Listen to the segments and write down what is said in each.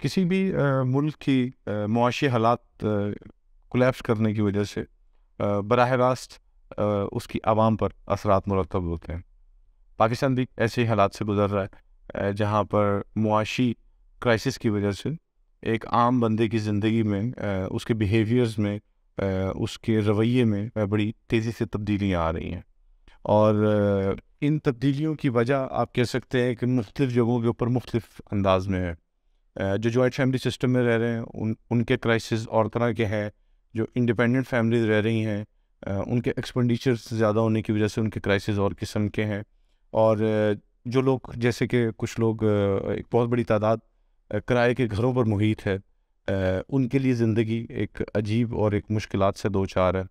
किसी भी मुल्क की मुआशी हालात कोलेप्स करने की वजह से बरह रास्त उसकी आवाम पर असरात मरतब होते हैं पाकिस्तान भी ऐसे ही हालात से गुजर रहा है जहाँ पर मुआशी क्राइसिस की वजह से एक आम बंदे की ज़िंदगी में उसके बिहेवियर्स में उसके रवैये में बड़ी तेज़ी से तब्दीलियाँ आ रही हैं और इन तब्दीलियों की वजह आप कह सकते हैं कि मुख्तफ़ जगहों के ऊपर मुख्तफ अंदाज में है जो जॉइंट फैमिली सिस्टम में रह रहे हैं उन उनके क्राइसिस और तरह के हैं जो इंडिपेंडेंट फैमिलीज रह रही हैं उनके एक्सपेंडिचर्स ज़्यादा होने की वजह से उनके क्राइसिस और किस्म के हैं और जो लोग जैसे कि कुछ लोग एक बहुत बड़ी तादाद किराए के घरों पर मुहित है उनके लिए ज़िंदगी एक अजीब और एक मुश्किल से दो चार है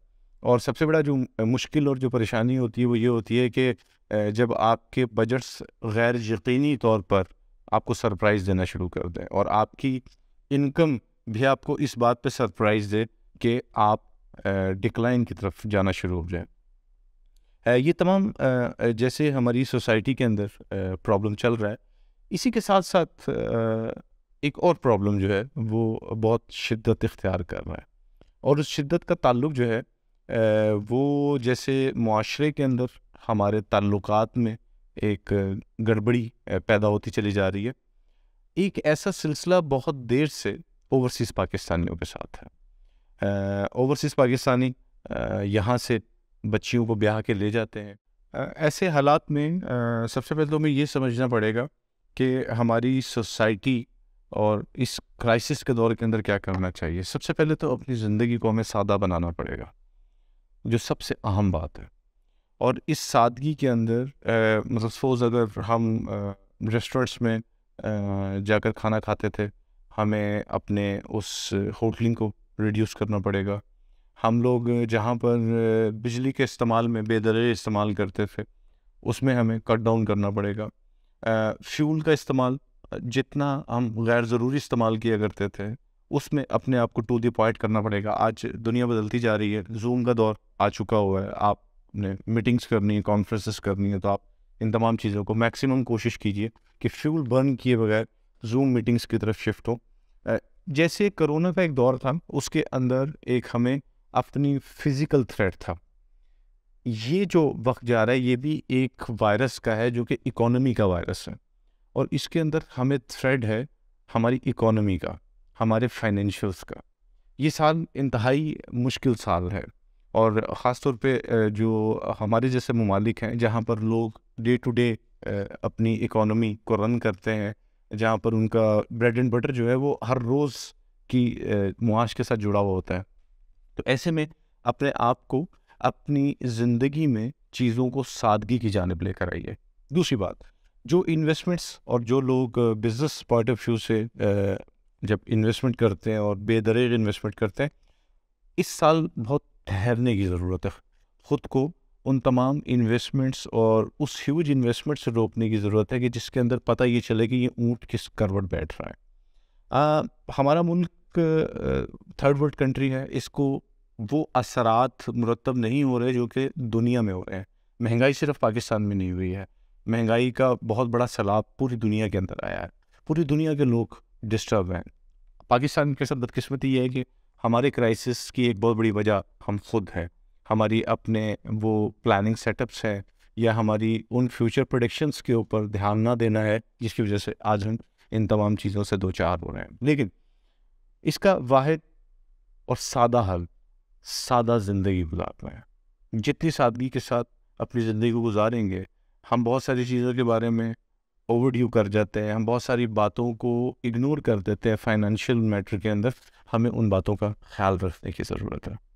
और सबसे बड़ा जो मुश्किल और जो परेशानी होती है वो ये होती है कि जब आपके बजट्स गैर यकीनी तौर पर आपको सरप्राइज़ देना शुरू कर दें और आपकी इनकम भी आपको इस बात पे सरप्राइज़ दे कि आप डिक्लाइन की तरफ जाना शुरू हो जाए ये तमाम जैसे हमारी सोसाइटी के अंदर प्रॉब्लम चल रहा है इसी के साथ साथ एक और प्रॉब्लम जो है वो बहुत शिद्दत इख्तियार कर रहा है और उस शिद्दत का ताल्लुक जो है वो जैसे माशरे के अंदर हमारे ताल्लुकात में एक गड़बड़ी पैदा होती चली जा रही है एक ऐसा सिलसिला बहुत देर से ओवरसीज़ पाकिस्तानियों के साथ है ओवरसीज़ पाकिस्तानी यहाँ से बच्चियों को ब्याह के ले जाते हैं ऐसे हालात में सबसे पहले तो हमें ये समझना पड़ेगा कि हमारी सोसाइटी और इस क्राइसिस के दौर के अंदर क्या करना चाहिए सबसे पहले तो अपनी ज़िंदगी को हमें सादा बनाना पड़ेगा जो सबसे अहम बात है और इस सादगी के अंदर मतलब सपोज अगर हम रेस्टोरेंट्स में जाकर खाना खाते थे हमें अपने उस होटलिंग को रिड्यूस करना पड़ेगा हम लोग जहाँ पर बिजली के इस्तेमाल में बेदरे इस्तेमाल करते थे उसमें हमें कट डाउन करना पड़ेगा फ्यूल का इस्तेमाल जितना हम गैर ज़रूरी इस्तेमाल किया करते थे उसमें अपने आप को टू दी पॉइंट करना पड़ेगा आज दुनिया बदलती जा रही है जूम का दौर आ चुका हुआ है आप अपने मीटिंग्स करनी है कॉन्फ्रेंसेस करनी है तो आप इन तमाम चीज़ों को मैक्सिमम कोशिश कीजिए कि फ्यूल बर्न किए बगैर जूम मीटिंग्स की तरफ शिफ्ट हो जैसे कोरोना का एक दौर था उसके अंदर एक हमें अपनी फिज़िकल थ्रेट था ये जो वक्त जा रहा है ये भी एक वायरस का है जो कि इकोनॉमी का वायरस है और इसके अंदर हमें थ्रेड है हमारी इकोनॉमी का हमारे फाइनेंशियल्स का ये साल इंतहाई मुश्किल साल है और ख़ास तौर पे जो हमारे जैसे ममालिक हैं जहाँ पर लोग डे टू डे अपनी इकोनॉमी को रन करते हैं जहाँ पर उनका ब्रेड एंड बटर जो है वो हर रोज़ की मुआश के साथ जुड़ा हुआ होता है तो ऐसे में अपने आप को अपनी ज़िंदगी में चीज़ों को सादगी की जानब लेकर आइए दूसरी बात जो इन्वेस्टमेंट्स और जो लोग बिज़नेस पॉइंट ऑफ व्यू से जब इन्वेस्टमेंट करते हैं और बेदरेज इन्वेस्टमेंट करते हैं इस साल बहुत ठहरने की ज़रूरत है ख़ुद को उन तमाम इन्वेस्टमेंट्स और उस ह्यूज इन्वेस्टमेंट से रोकने की ज़रूरत है कि जिसके अंदर पता ये चले कि ये ऊँट किस करवट बैठ रहा है आ, हमारा मुल्क थर्ड वर्ल्ड कंट्री है इसको वो असरात मुरतब नहीं हो रहे जो कि दुनिया में हो रहे हैं महंगाई सिर्फ पाकिस्तान में नहीं हुई है महंगाई का बहुत बड़ा सैलाब पूरी दुनिया के अंदर आया है पूरी दुनिया के लोग डिस्टर्ब हैं पाकिस्तान के साथ बदकस्मती ये है कि हमारे क्राइसिस की एक बहुत बड़ी वजह हम खुद हैं हमारी अपने वो प्लानिंग सेटअप्स हैं या हमारी उन फ्यूचर प्रोडिक्शंस के ऊपर ध्यान ना देना है जिसकी वजह से आज हम इन तमाम चीज़ों से दो चार हो रहे हैं लेकिन इसका वाद और सादा हल सादा ज़िंदगी गुजारना है जितनी सादगी के साथ अपनी ज़िंदगी को गुजारेंगे हम बहुत सारी चीज़ों के बारे में ओवर कर जाते हैं हम बहुत सारी बातों को इग्नोर कर देते हैं फाइनेंशियल मैटर के अंदर हमें उन बातों का ख्याल रखने की ज़रूरत है